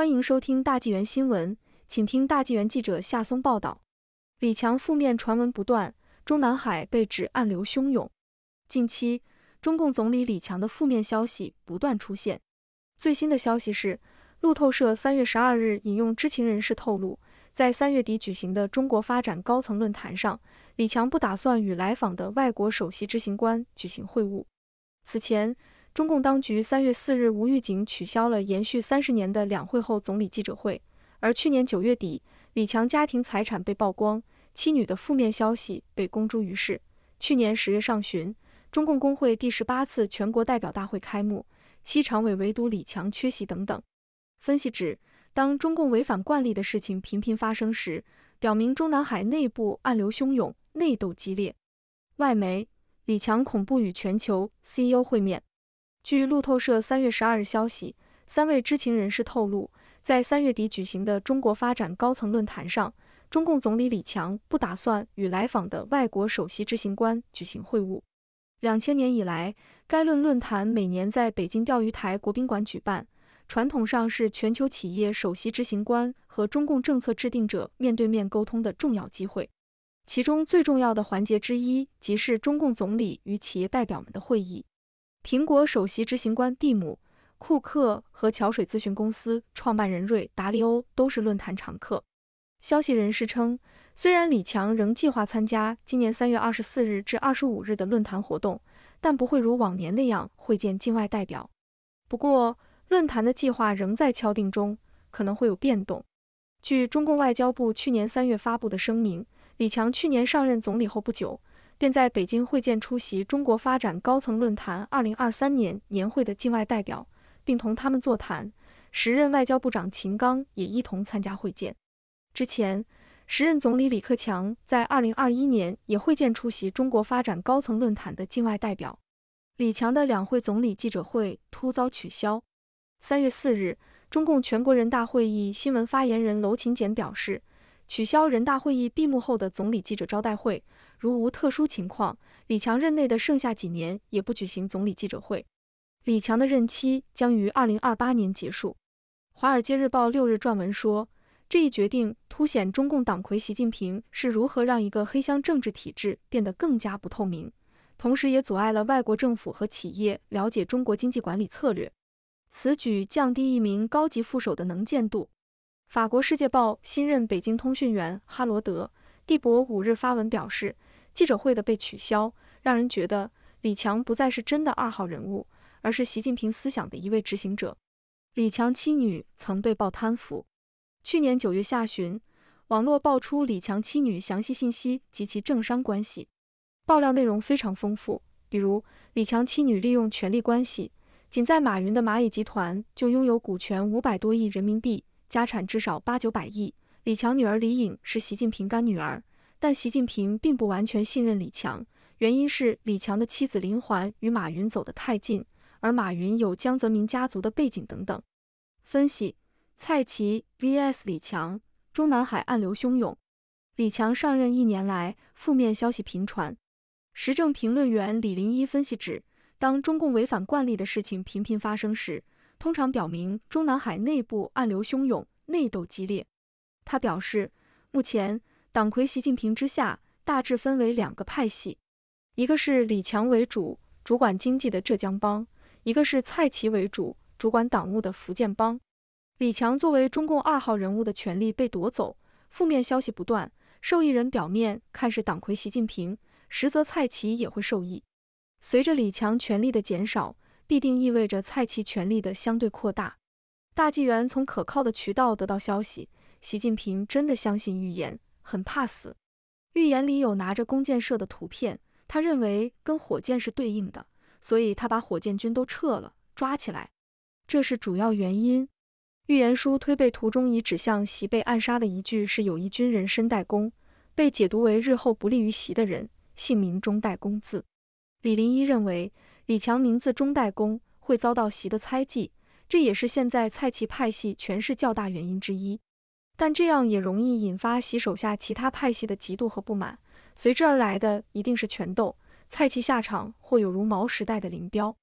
欢迎收听大纪元新闻，请听大纪元记者夏松报道：李强负面传闻不断，中南海被指暗流汹涌。近期，中共总理李强的负面消息不断出现。最新的消息是，路透社三月十二日引用知情人士透露，在三月底举行的中国发展高层论坛上，李强不打算与来访的外国首席执行官举行会晤。此前，中共当局三月四日无预警取消了延续三十年的两会后总理记者会，而去年九月底，李强家庭财产被曝光，妻女的负面消息被公诸于世。去年十月上旬，中共工会第十八次全国代表大会开幕，七常委唯独李强缺席等等。分析指，当中共违反惯例的事情频频发生时，表明中南海内部暗流汹涌，内斗激烈。外媒：李强恐怖与全球 CEO 会面。据路透社三月十二日消息，三位知情人士透露，在三月底举行的中国发展高层论坛上，中共总理李强不打算与来访的外国首席执行官举行会晤。两千年以来，该论论坛每年在北京钓鱼台国宾馆举办，传统上是全球企业首席执行官和中共政策制定者面对面沟通的重要机会。其中最重要的环节之一，即是中共总理与企业代表们的会议。苹果首席执行官蒂姆·库克和桥水咨询公司创办人瑞达利欧都是论坛常客。消息人士称，虽然李强仍计划参加今年三月二十四日至二十五日的论坛活动，但不会如往年那样会见境外代表。不过，论坛的计划仍在敲定中，可能会有变动。据中共外交部去年三月发布的声明，李强去年上任总理后不久。便在北京会见出席中国发展高层论坛2023年年会的境外代表，并同他们座谈。时任外交部长秦刚也一同参加会见。之前，时任总理李克强在2021年也会见出席中国发展高层论坛的境外代表。李强的两会总理记者会突遭取消。3月4日，中共全国人大会议新闻发言人娄勤俭表示。取消人大会议闭幕后的总理记者招待会，如无特殊情况，李强任内的剩下几年也不举行总理记者会。李强的任期将于二零二八年结束。《华尔街日报》六日撰文说，这一决定凸显中共党魁习近平是如何让一个黑箱政治体制变得更加不透明，同时也阻碍了外国政府和企业了解中国经济管理策略。此举降低一名高级副手的能见度。法国《世界报》新任北京通讯员哈罗德·蒂博五日发文表示，记者会的被取消，让人觉得李强不再是真的二号人物，而是习近平思想的一位执行者。李强妻女曾被曝贪腐。去年九月下旬，网络爆出李强妻女详细信息及其政商关系，爆料内容非常丰富，比如李强妻女利用权力关系，仅在马云的蚂蚁集团就拥有股权五百多亿人民币。家产至少八九百亿。李强女儿李颖是习近平干女儿，但习近平并不完全信任李强，原因是李强的妻子林环与马云走得太近，而马云有江泽民家族的背景等等。分析：蔡奇 vs 李强，中南海暗流汹涌。李强上任一年来，负面消息频传。时政评论员李林一分析指，当中共违反惯例的事情频频发生时，通常表明中南海内部暗流汹涌，内斗激烈。他表示，目前党魁习近平之下大致分为两个派系，一个是李强为主主管经济的浙江帮，一个是蔡奇为主主管党务的福建帮。李强作为中共二号人物的权力被夺走，负面消息不断，受益人表面看是党魁习近平，实则蔡奇也会受益。随着李强权力的减少。必定意味着蔡奇权力的相对扩大。大纪元从可靠的渠道得到消息，习近平真的相信预言，很怕死。预言里有拿着弓箭射的图片，他认为跟火箭是对应的，所以他把火箭军都撤了，抓起来。这是主要原因。预言书推背图中已指向习被暗杀的一句是“有一军人身带弓”，被解读为日后不利于习的人，姓名中带“弓”字。李林一认为。李强名字中代公”，会遭到习的猜忌，这也是现在蔡奇派系权势较大原因之一。但这样也容易引发习手下其他派系的嫉妒和不满，随之而来的一定是权斗。蔡奇下场或有如毛时代的林彪。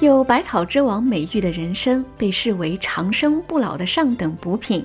有“百草之王”美誉的人参，被视为长生不老的上等补品。